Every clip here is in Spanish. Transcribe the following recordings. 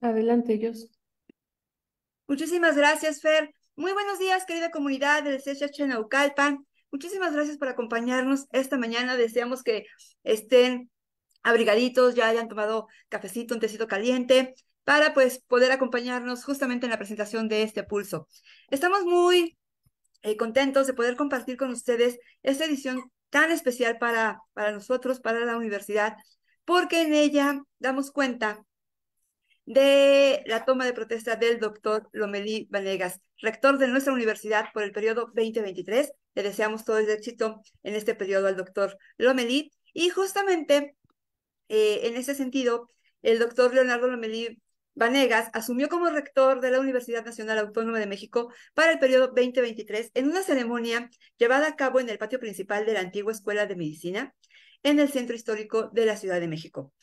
Adelante, ellos. Muchísimas gracias, Fer. Muy buenos días, querida comunidad del CCH Naucalpan. Muchísimas gracias por acompañarnos esta mañana. Deseamos que estén abrigaditos, ya hayan tomado cafecito, un tecito caliente, para pues poder acompañarnos justamente en la presentación de este pulso. Estamos muy eh, contentos de poder compartir con ustedes esta edición tan especial para, para nosotros, para la universidad, porque en ella damos cuenta de la toma de protesta del doctor Lomelí Vanegas, rector de nuestra universidad por el periodo 2023. Le deseamos todo el éxito en este periodo al doctor Lomelí. Y justamente eh, en ese sentido, el doctor Leonardo Lomelí Vanegas asumió como rector de la Universidad Nacional Autónoma de México para el periodo 2023 en una ceremonia llevada a cabo en el patio principal de la antigua Escuela de Medicina en el Centro Histórico de la Ciudad de México.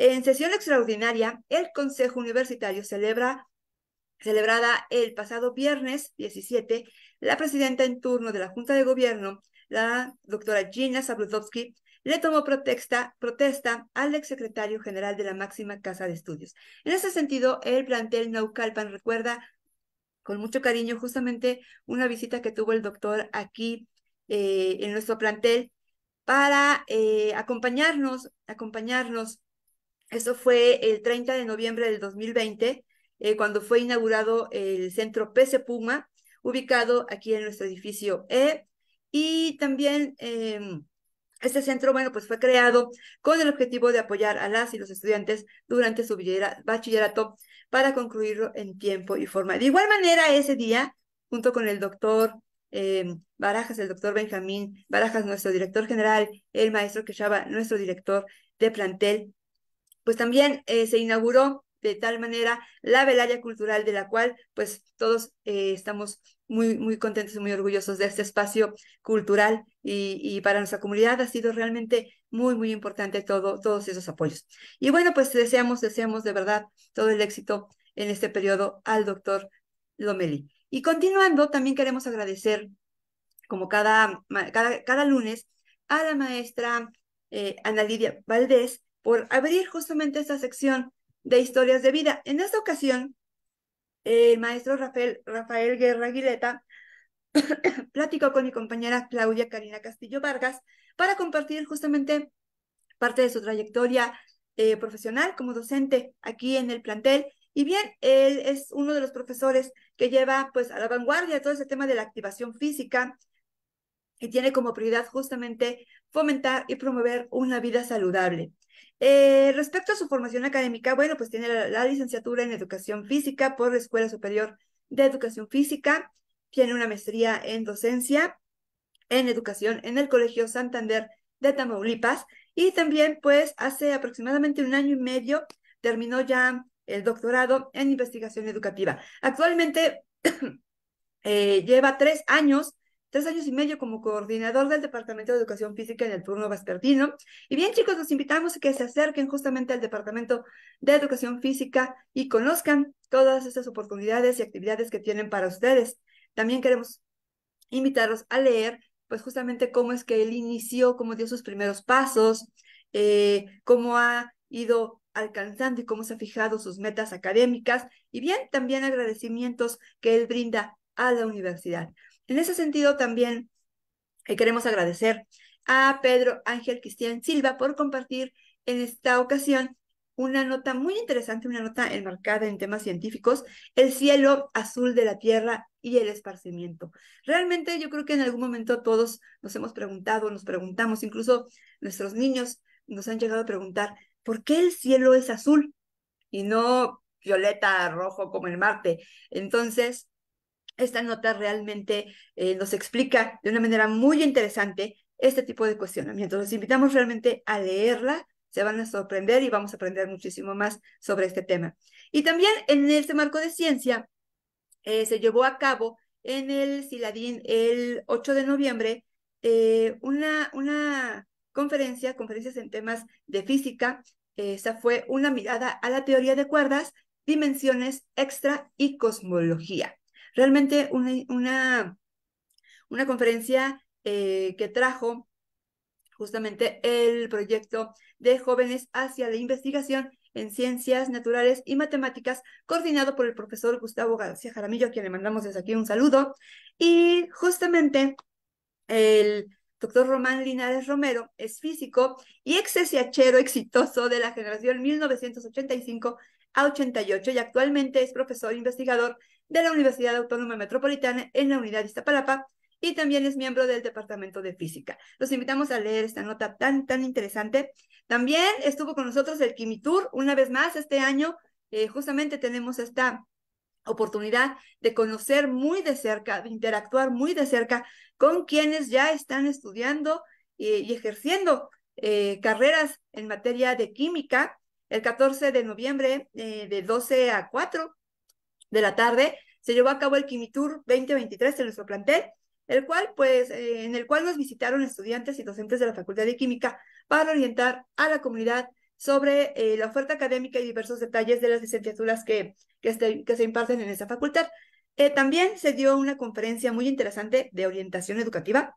En sesión extraordinaria, el Consejo Universitario celebra, celebrada el pasado viernes 17, la presidenta en turno de la Junta de Gobierno, la doctora Gina Sabludowski, le tomó protesta, protesta al exsecretario general de la máxima casa de estudios. En ese sentido, el plantel Naucalpan recuerda con mucho cariño justamente una visita que tuvo el doctor aquí eh, en nuestro plantel para eh, acompañarnos, acompañarnos eso fue el 30 de noviembre del 2020, eh, cuando fue inaugurado el centro PC Puma, ubicado aquí en nuestro edificio E. Y también em, este centro, bueno, pues fue creado con el objetivo de apoyar a las y los estudiantes durante su bachillerato para concluirlo en tiempo y forma. De igual manera, ese día, junto con el doctor em, Barajas, el doctor Benjamín Barajas, nuestro director general, el maestro Quechaba, nuestro director de plantel, pues también eh, se inauguró de tal manera la velaria cultural de la cual pues todos eh, estamos muy, muy contentos y muy orgullosos de este espacio cultural y, para nuestra comunidad ha sido realmente muy, muy importante todo, todos esos apoyos. Y bueno, pues deseamos, deseamos de verdad todo el éxito en este periodo al doctor Lomeli. Y continuando, también queremos agradecer, como cada, cada, lunes, a la maestra eh, Ana Lidia Valdés, por abrir justamente esta sección de historias de vida. En esta ocasión, el maestro Rafael, Guerra Aguileta platicó con mi compañera Claudia Karina Castillo Vargas para compartir justamente parte de su trayectoria eh, profesional como docente aquí en el plantel. Y bien, él es uno de los profesores que lleva pues a la vanguardia todo ese tema de la activación física y tiene como prioridad justamente fomentar y promover una vida saludable. Eh, respecto a su formación académica, bueno, pues tiene la, licenciatura en educación física por la Escuela Superior de Educación Física, tiene una maestría en docencia en educación en el Colegio Santander de Tamaulipas y también pues hace aproximadamente un año y medio terminó ya el doctorado en investigación educativa. Actualmente eh, lleva tres años tres años y medio como coordinador del Departamento de Educación Física en el turno vespertino. Y bien, chicos, los invitamos a que se acerquen justamente al Departamento de Educación Física y conozcan todas estas oportunidades y actividades que tienen para ustedes. También queremos invitarlos a leer, pues justamente cómo es que él inició, cómo dio sus primeros pasos, eh, cómo ha ido alcanzando y cómo se ha fijado sus metas académicas y bien también agradecimientos que él brinda a la universidad. En ese sentido, también eh, queremos agradecer a Pedro Ángel Cristian Silva por compartir en esta ocasión una nota muy interesante, una nota enmarcada en temas científicos, el cielo azul de la Tierra y el esparcimiento. Realmente yo creo que en algún momento todos nos hemos preguntado, nos preguntamos, incluso nuestros niños nos han llegado a preguntar, ¿por qué el cielo es azul y no violeta, rojo como el Marte? Entonces, esta nota realmente eh, nos explica de una manera muy interesante este tipo de cuestionamientos. Los invitamos realmente a leerla, se van a sorprender y vamos a aprender muchísimo más sobre este tema. Y también en este marco de ciencia eh, se llevó a cabo en el Siladín el 8 de noviembre eh, una, una conferencia, conferencias en temas de física. Esa fue una mirada a la teoría de cuerdas, dimensiones extra y cosmología. Realmente una, una, conferencia eh, que trajo justamente el proyecto de jóvenes hacia la investigación en ciencias naturales y matemáticas, coordinado por el profesor Gustavo García Jaramillo, a quien le mandamos desde aquí un saludo. Y justamente el doctor Román Linares Romero es físico y ex e exitoso de la generación 1985 88 y actualmente es profesor investigador de la Universidad Autónoma Metropolitana en la Unidad de Iztapalapa y también es miembro del Departamento de Física. Los invitamos a leer esta nota tan, tan interesante. También estuvo con nosotros el Quimitur una vez más este año. Eh, justamente tenemos esta oportunidad de conocer muy de cerca, de interactuar muy de cerca con quienes ya están estudiando eh, y, ejerciendo eh, carreras en materia de química el 14 de noviembre, eh, de 12 a 4 de la tarde, se llevó a cabo el Quimitur 2023 en nuestro plantel, el cual, pues, eh, en el cual nos visitaron estudiantes y docentes de la Facultad de Química para orientar a la comunidad sobre eh, la oferta académica y diversos detalles de las licenciaturas que, que, este, se imparten en esa facultad. también se dio una conferencia muy interesante de orientación educativa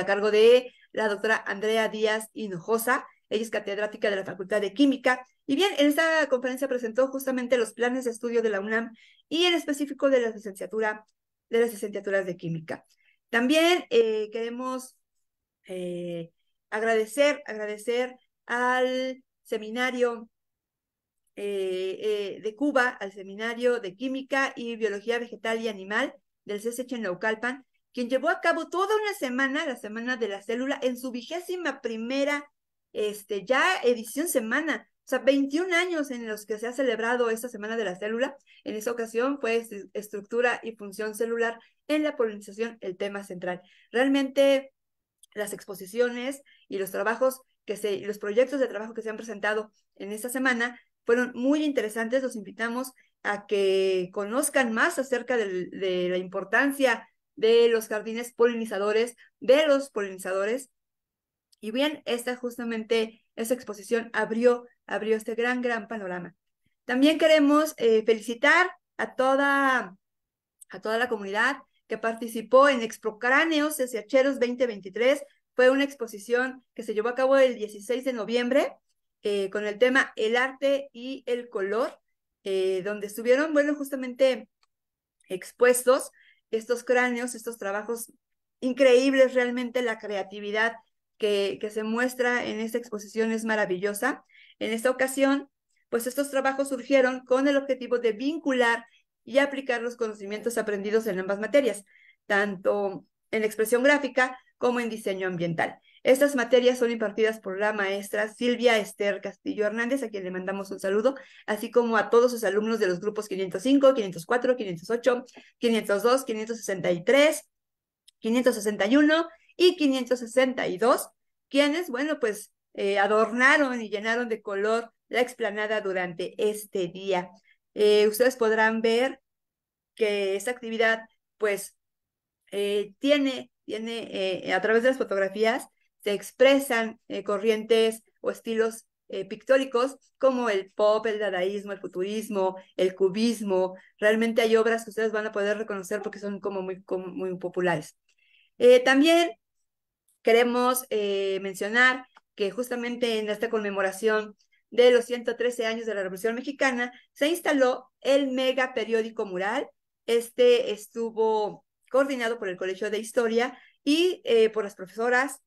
a cargo de la doctora Andrea Díaz Hinojosa, ella es catedrática de la Facultad de Química. Y bien, en esta conferencia presentó justamente los planes de estudio de la UNAM y en específico de la licenciatura de las licenciaturas de química. También eh, queremos eh, agradecer, agradecer al seminario eh, de Cuba, al seminario de química y biología vegetal y animal del CSH en Naucalpan, quien llevó a cabo toda una semana, la semana de la célula, en su vigésima primera este, ya edición semana, o sea, 21 años en los que se ha celebrado esta Semana de la Célula. En esta ocasión fue pues, estructura y función celular en la polinización el tema central. Realmente las exposiciones y los trabajos que se, los proyectos de trabajo que se han presentado en esta semana fueron muy interesantes. Los invitamos a que conozcan más acerca de la importancia de los jardines polinizadores, de los polinizadores y bien, esta justamente, esta exposición abrió, abrió este gran, gran panorama. También queremos eh, felicitar a toda, a toda la comunidad que participó en de Ceseacheros 2023. Fue una exposición que se llevó a cabo el 16 de noviembre eh, con el tema El arte y el color, eh, donde estuvieron, bueno, justamente expuestos estos cráneos, estos trabajos increíbles, realmente la creatividad que, se muestra en esta exposición es maravillosa. En esta ocasión, pues estos trabajos surgieron con el objetivo de vincular y aplicar los conocimientos aprendidos en ambas materias, tanto en expresión gráfica como en diseño ambiental. Estas materias son impartidas por la maestra Silvia Esther Castillo Hernández, a quien le mandamos un saludo, así como a todos sus alumnos de los grupos 505, 504, 508, 502, 563, 561 y 562, quienes, bueno, pues eh, adornaron y llenaron de color la explanada durante este día. Eh, ustedes podrán ver que esta actividad, pues, eh, tiene, tiene a través de las fotografías, se expresan corrientes o estilos pictóricos como el pop, el dadaísmo, el futurismo, el cubismo. Realmente hay obras que ustedes van a poder reconocer porque son como muy, como muy populares. también queremos eh, mencionar que justamente en esta conmemoración de los 113 años de la Revolución Mexicana se instaló el mega periódico mural. Este estuvo coordinado por el Colegio de Historia y eh, por las profesoras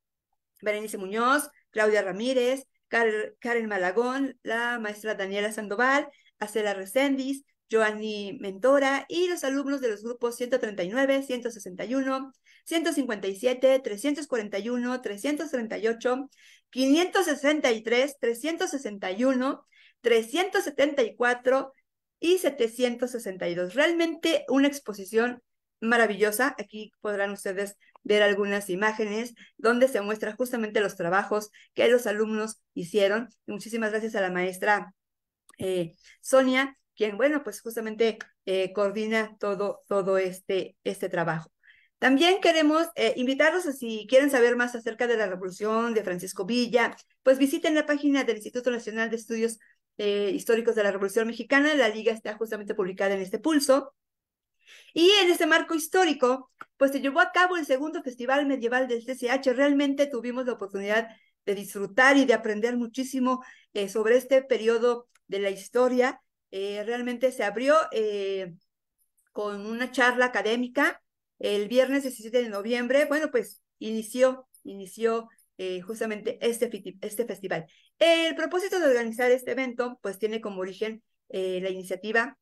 Berenice Muñoz, Claudia Ramírez, Karen Malagón, la maestra Daniela Sandoval, Acela Recendis, Joanny Mentora y los alumnos de los grupos 139, 161, 157, 341, 338, 563, 361, 374 y 762. Realmente una exposición maravillosa. Aquí podrán ustedes ver algunas imágenes donde se muestran justamente los trabajos que los alumnos hicieron. Muchísimas gracias a la maestra eh, Sonia, quien, bueno, pues justamente eh, coordina todo, todo este, este trabajo. También queremos eh, invitarlos a si quieren saber más acerca de la revolución de Francisco Villa, pues visiten la página del Instituto Nacional de Estudios eh, Históricos de la Revolución Mexicana. La liga está justamente publicada en este pulso. Y en este marco histórico, pues se llevó a cabo el segundo Festival Medieval del CCH. Realmente tuvimos la oportunidad de disfrutar y de aprender muchísimo eh, sobre este periodo de la historia. realmente se abrió con una charla académica el viernes 17 de noviembre, bueno, pues inició, inició eh, justamente este, este festival. El propósito de organizar este evento, pues tiene como origen eh, la iniciativa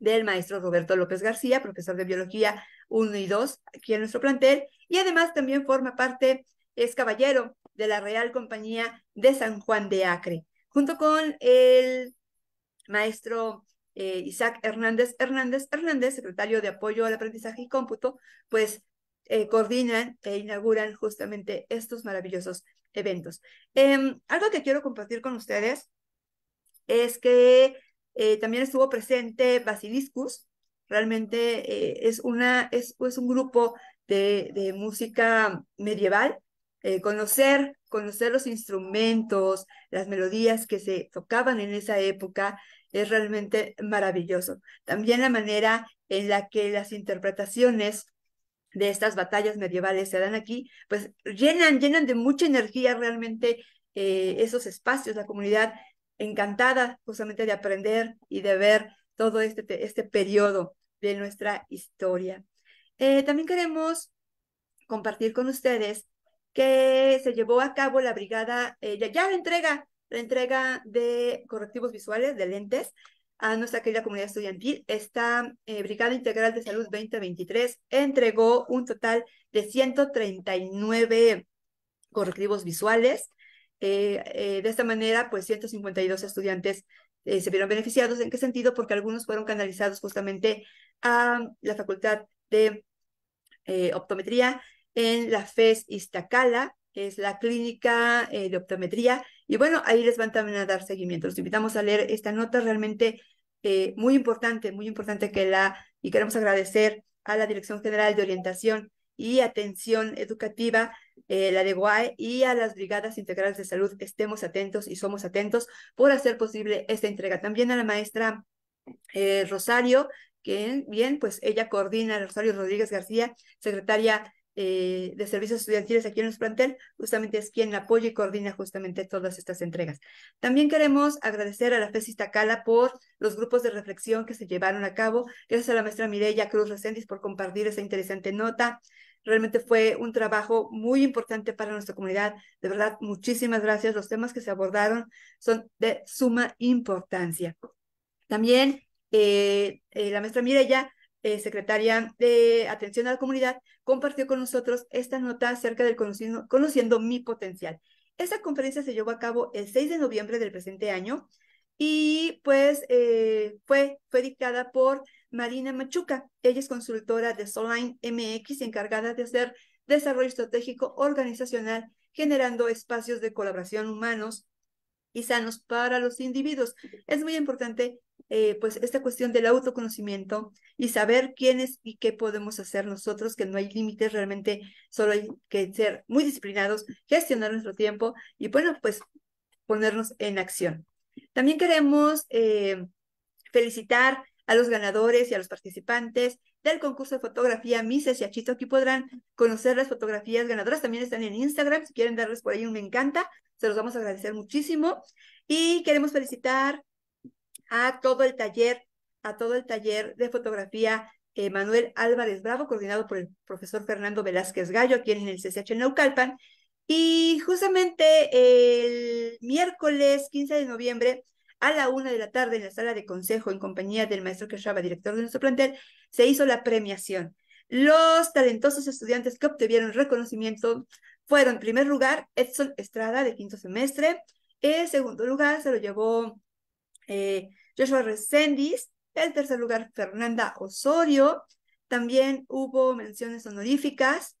del maestro Roberto López García, profesor de Biología 1 y 2 aquí en nuestro plantel, y además también forma parte, es caballero de la Real Compañía de San Juan de Acre, junto con el maestro eh, Isaac Hernández Hernández Hernández, secretario de Apoyo al Aprendizaje y Cómputo, pues eh, coordinan e inauguran justamente estos maravillosos eventos. Em, algo que quiero compartir con ustedes es que eh, también estuvo presente Basiliscus, realmente es, una, es, un grupo de, música medieval conocer, conocer los instrumentos, las melodías que se tocaban en esa época, es realmente maravilloso. También la manera en la que las interpretaciones de estas batallas medievales se dan aquí, pues llenan, llenan de mucha energía realmente eh, esos espacios, la comunidad encantada justamente de aprender y de ver todo este, este periodo de nuestra historia. Eh, también queremos compartir con ustedes que se llevó a cabo la brigada, eh, ya, la entrega la entrega de correctivos visuales, de lentes, a nuestra querida comunidad estudiantil. Esta eh, Brigada Integral de Salud 2023 entregó un total de 139 correctivos visuales. Eh, eh, de esta manera, pues 152 estudiantes se vieron beneficiados. ¿En qué sentido? Porque algunos fueron canalizados justamente a la Facultad de Optometría en la FES Iztacala, es la clínica eh, de optometría. Y bueno, ahí les van también a dar seguimiento. Los invitamos a leer esta nota realmente eh, muy importante, muy importante que la, y queremos agradecer a la Dirección General de Orientación y Atención Educativa, eh, la de Guay y a las Brigadas Integrales de Salud. Estemos atentos y somos atentos por hacer posible esta entrega. También a la maestra Rosario, que bien, pues ella coordina, Rosario Rodríguez García, secretaria eh, de servicios estudiantiles aquí en nuestro plantel, justamente es quien apoya y coordina justamente todas estas entregas. También queremos agradecer a la FESI Tacala por los grupos de reflexión que se llevaron a cabo. Gracias a la maestra Mireya Cruz Reséndiz por compartir esa interesante nota. Realmente fue un trabajo muy importante para nuestra comunidad. De verdad, muchísimas gracias. Los temas que se abordaron son de suma importancia. También eh, eh, la maestra Mireya eh, secretaria de Atención a la Comunidad, compartió con nosotros esta nota acerca del conociendo, conociendo mi potencial. Esta conferencia se llevó a cabo el 6 de noviembre del presente año y pues eh, fue, fue dictada por Marina Machuca. Ella es consultora de Soline MX encargada de hacer desarrollo estratégico organizacional, generando espacios de colaboración humanos y sanos para los individuos. Es muy importante eh, pues esta cuestión del autoconocimiento y saber quiénes y qué podemos hacer nosotros, que no hay límites realmente, solo hay que ser muy disciplinados, gestionar nuestro tiempo y bueno, pues ponernos en acción. También queremos eh, felicitar a los ganadores y a los participantes del concurso de fotografía Mises y Achito. Aquí podrán conocer las fotografías ganadoras. También están en Instagram. Si quieren darles por ahí un me encanta, se los vamos a agradecer muchísimo. Y queremos felicitar a todo el taller, a todo el taller de fotografía eh, Manuel Álvarez Bravo, coordinado por el profesor Fernando Velázquez Gallo, aquí en el CCH en Naucalpan. Y justamente el miércoles 15 de noviembre, a la una de la tarde, en la sala de consejo, en compañía del maestro estaba director de nuestro plantel, se hizo la premiación. Los talentosos estudiantes que obtuvieron reconocimiento fueron, en primer lugar, Edson Estrada, de quinto semestre. En segundo lugar, se lo llevó eh, Joshua Resendiz, el tercer lugar Fernanda Osorio, también hubo menciones honoríficas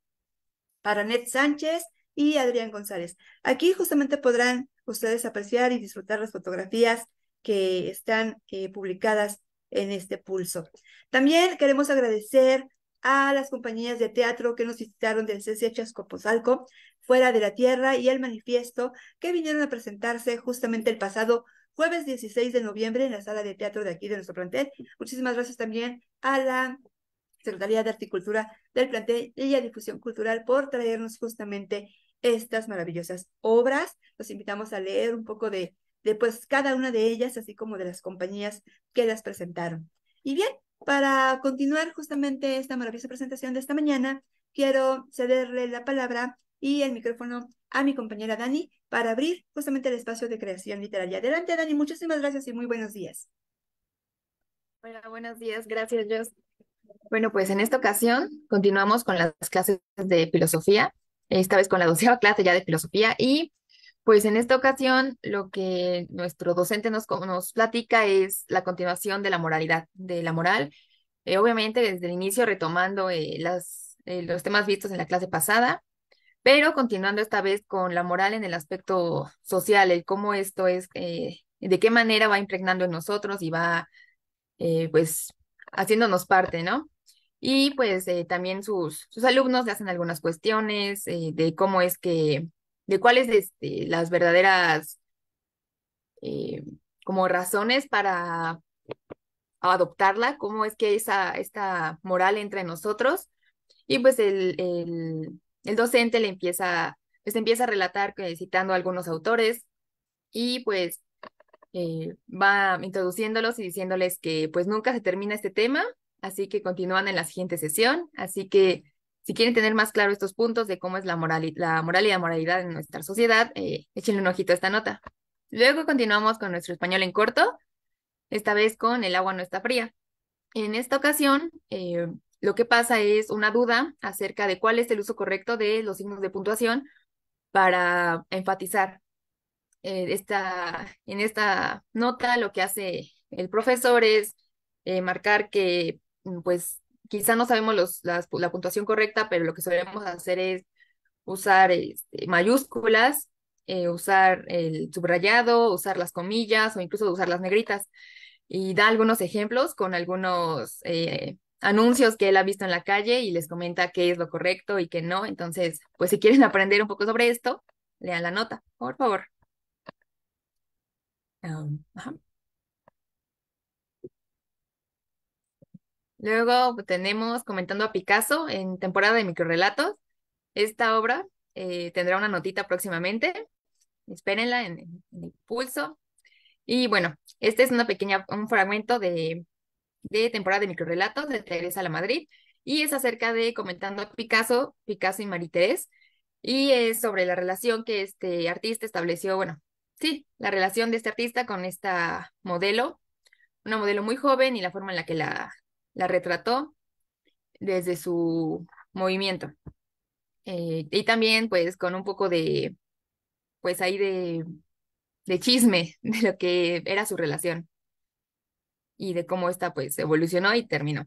para Ned Sánchez y Adrián González. Aquí justamente podrán ustedes apreciar y disfrutar las fotografías que están eh, publicadas en este pulso. También queremos agradecer a las compañías de teatro que nos visitaron del CCH Coposalco, Fuera de la Tierra y El Manifiesto, que vinieron a presentarse justamente el pasado jueves 16 de noviembre en la sala de teatro de aquí de nuestro plantel. Muchísimas gracias también a la Secretaría de Articultura del plantel y a Difusión Cultural por traernos justamente estas maravillosas obras. Los invitamos a leer un poco de, de pues cada una de ellas, así como de las compañías que las presentaron. Y bien, para continuar justamente esta maravillosa presentación de esta mañana, quiero cederle la palabra y el micrófono a mi compañera Dani para abrir justamente el espacio de creación literaria. Adelante, Dani, muchísimas gracias y muy buenos días. Hola, buenos días, gracias, Jos. Bueno, pues en esta ocasión continuamos con las clases de filosofía, esta vez con la doceava clase ya de filosofía y pues en esta ocasión lo que nuestro docente nos, nos platica es la continuación de la moralidad, de la moral, eh, obviamente desde el inicio retomando eh, las, eh, los temas vistos en la clase pasada pero continuando esta vez con la moral en el aspecto social, el cómo esto es, eh, de qué manera va impregnando en nosotros y va, eh, pues, haciéndonos parte, ¿no? Y pues eh, también sus, alumnos le hacen algunas cuestiones de cómo es que, de cuáles este, las verdaderas, como razones para adoptarla, cómo es que esa, esta moral entra en nosotros. Y pues el el docente le empieza, pues, empieza a relatar citando algunos autores y pues eh, va introduciéndolos y diciéndoles que pues nunca se termina este tema, así que continúan en la siguiente sesión, así que si quieren tener más claro estos puntos de cómo es la moral y la, moralidad en nuestra sociedad, eh, échenle un ojito a esta nota. Luego continuamos con nuestro español en corto, esta vez con El agua no está fría. En esta ocasión eh, lo que pasa es una duda acerca de cuál es el uso correcto de los signos de puntuación para enfatizar eh, esta, en esta nota lo que hace el profesor es eh, marcar que mm, pues quizá no sabemos la puntuación correcta, pero lo que solemos hacer es usar este, mayúsculas, eh, usar el subrayado, usar las comillas o incluso usar las negritas. Y da algunos ejemplos con algunos anuncios que él ha visto en la calle y les comenta qué es lo correcto y qué no. Entonces, pues si quieren aprender un poco sobre esto, lean la nota, por favor. Luego tenemos Comentando a Picasso en temporada de microrelatos. Esta obra eh, tendrá una notita próximamente. Espérenla en, el pulso. Y bueno, este es una pequeña, un fragmento de de temporada de microrelatos de Teresa La Madrid y es acerca de comentando a Picasso, Picasso y Marie y es sobre la relación que este artista estableció, bueno, sí, la relación de este artista con esta modelo, una modelo muy joven y la forma en la que la, la retrató desde su movimiento. Eh, y también pues con un poco de, pues ahí de chisme de lo que era su relación y de cómo esta pues evolucionó y terminó.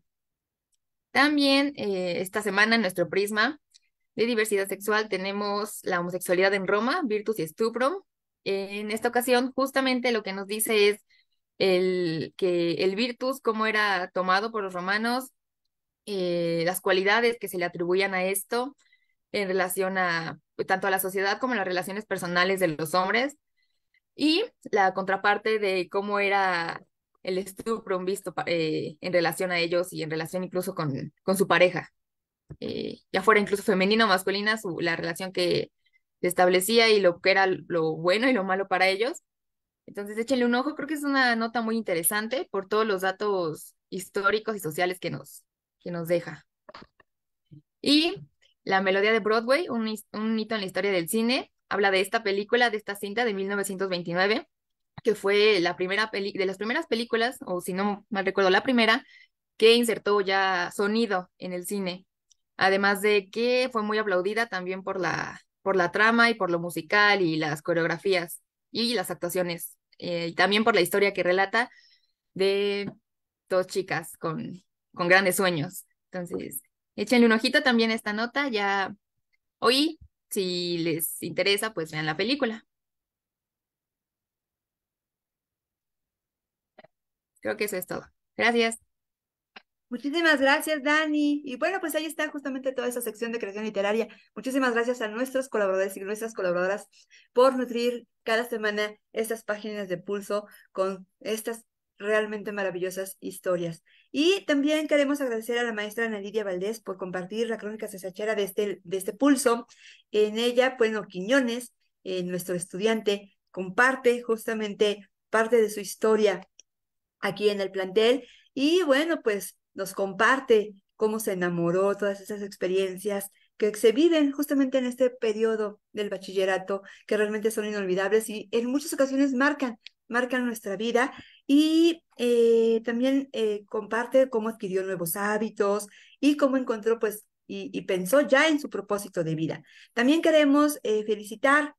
También eh, esta semana en nuestro prisma de diversidad sexual tenemos la homosexualidad en Roma, Virtus y Stuprum. En esta ocasión justamente lo que nos dice es el, que el Virtus, cómo era tomado por los romanos, eh, las cualidades que se le atribuían a esto en relación a pues, tanto a la sociedad como a las relaciones personales de los hombres y la contraparte de cómo era el estupro un visto eh, en relación a ellos y en relación incluso con, con su pareja, eh, ya fuera incluso femenino o masculina, su, la relación que establecía y lo que era lo bueno y lo malo para ellos. Entonces échenle un ojo, creo que es una nota muy interesante por todos los datos históricos y sociales que nos, que nos deja. Y La Melodía de Broadway, un, un hito en la historia del cine, habla de esta película, de esta cinta de 1929 que fue la primera peli de las primeras películas, o si no mal recuerdo, la primera, que insertó ya sonido en el cine. Además de que fue muy aplaudida también por la, por la trama y por lo musical y las coreografías y las actuaciones. Eh, y también por la historia que relata de dos chicas con, con grandes sueños. Entonces, échenle un ojito también a esta nota. Ya hoy, si les interesa, pues vean la película. Creo que eso es todo. Gracias. Muchísimas gracias, Dani. Y bueno, pues ahí está justamente toda esa sección de creación literaria. Muchísimas gracias a nuestros colaboradores y nuestras colaboradoras por nutrir cada semana estas páginas de pulso con estas realmente maravillosas historias. Y también queremos agradecer a la maestra Ana Lidia Valdés por compartir la crónica cesachera de este, de este pulso. En ella, bueno, Quiñones, eh, nuestro estudiante, comparte justamente parte de su historia aquí en el plantel. Y bueno, pues nos comparte cómo se enamoró, todas esas experiencias que se viven justamente en este periodo del bachillerato, que realmente son inolvidables y en muchas ocasiones marcan, marcan nuestra vida. Y eh, también eh, comparte cómo adquirió nuevos hábitos y cómo encontró, pues, y, pensó ya en su propósito de vida. También queremos eh, felicitar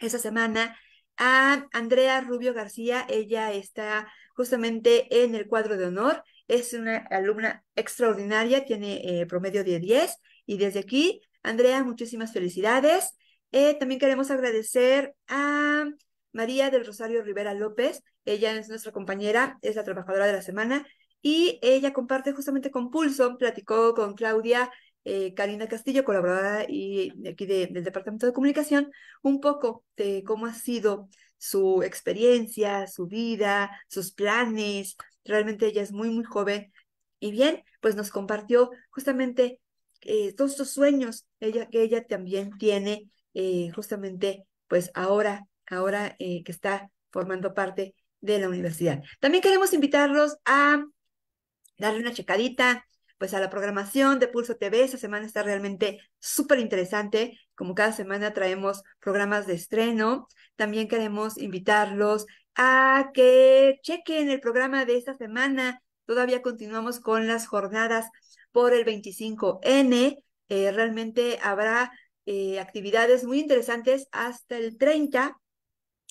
esa semana a Andrea Rubio García. Ella está justamente en el cuadro de honor. Es una alumna extraordinaria, tiene eh, promedio de 10. Y desde aquí, Andrea, muchísimas felicidades. Eh, también queremos agradecer a María del Rosario Rivera López. Ella es nuestra compañera, es la trabajadora de la semana. Y ella comparte justamente con Pulso, platicó con Claudia eh, Karina Castillo, colaboradora y aquí del Departamento de Comunicación, un poco de cómo ha sido su experiencia, su vida, sus planes. Realmente ella es muy, muy joven. Y bien, pues nos compartió justamente eh, todos sus sueños ella, que ella también tiene, eh, justamente, pues ahora, ahora que está formando parte de la universidad. También queremos invitarlos a darle una checadita pues a la programación de Pulso TV. Esta semana está realmente súper interesante. Como cada semana traemos programas de estreno. También queremos invitarlos a que chequen el programa de esta semana. Todavía continuamos con las jornadas por el 25N. Eh, realmente habrá eh, actividades muy interesantes hasta el 30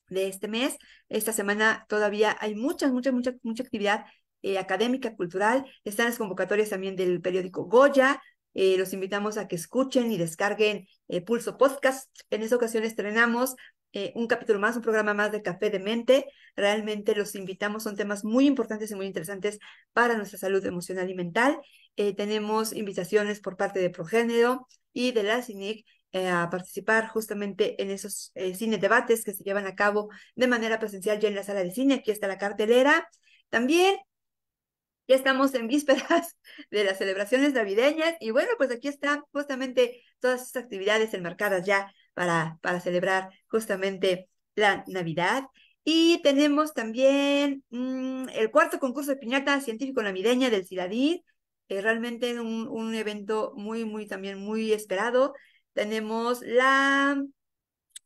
de este mes. Esta semana todavía hay mucha, mucha, mucha, mucha actividad eh, académica, cultural. Están las convocatorias también del periódico Goya. Eh, los invitamos a que escuchen y descarguen eh, Pulso Podcast. En esta ocasión estrenamos un capítulo más, un programa más de Café de Mente. Realmente los invitamos, son temas muy importantes y muy interesantes para nuestra salud emocional y mental. tenemos invitaciones por parte de Progénero y de la CINIC a participar justamente en esos cine debates que se llevan a cabo de manera presencial ya en la sala de cine. Aquí está la cartelera. También ya estamos en vísperas de las celebraciones navideñas y bueno, pues aquí están justamente todas estas actividades enmarcadas ya para, para celebrar justamente la Navidad. Y tenemos también mm, el cuarto concurso de piñata científico navideña del CILADID, eh, realmente un, evento muy, muy, también muy esperado. Tenemos la,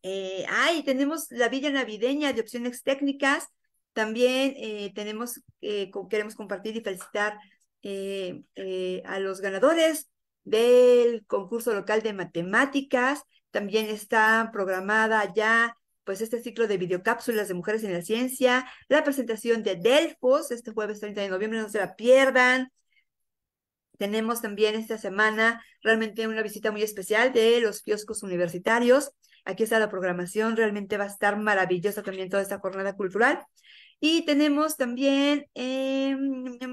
eh, ay, tenemos la Villa Navideña de Opciones Técnicas, también eh, tenemos, eh, queremos compartir y felicitar eh, a los ganadores del concurso local de matemáticas. También está programada ya pues este ciclo de videocápsulas de mujeres en la ciencia, la presentación de Delfos este jueves 30 de noviembre, no se la pierdan. Tenemos también esta semana realmente una visita muy especial de los kioscos universitarios. Aquí está la programación, realmente va a estar maravillosa también toda esta jornada cultural. Y tenemos también, eh,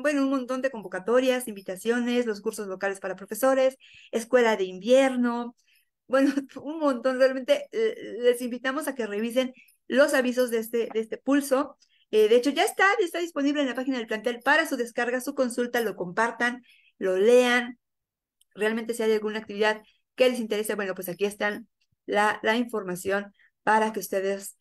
bueno, un montón de convocatorias, invitaciones, los cursos locales para profesores, escuela de invierno, bueno, un montón. Realmente eh, les invitamos a que revisen los avisos de este, de este pulso. Eh, de hecho, ya está, está disponible en la página del plantel para su descarga, su consulta, lo compartan, lo lean. Realmente si hay alguna actividad que les interese, bueno, pues aquí están la, la información para que ustedes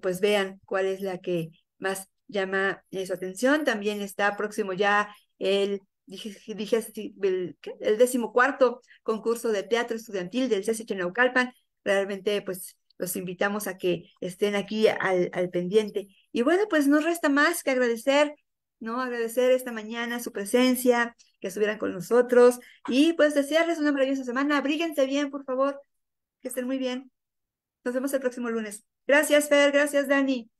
pues vean cuál es la que más llama su atención. También está próximo ya el, dije, dije el, el, decimocuarto concurso de teatro estudiantil del en Chenaucalpan. Realmente, pues, los invitamos a que estén aquí al, al pendiente. Y bueno, pues no resta más que agradecer, ¿no? Agradecer esta mañana su presencia, que estuvieran con nosotros y pues desearles una maravillosa semana. Abríguense bien, por favor, que estén muy bien. Nos vemos el próximo lunes. Gracias, Fer, gracias, Dani.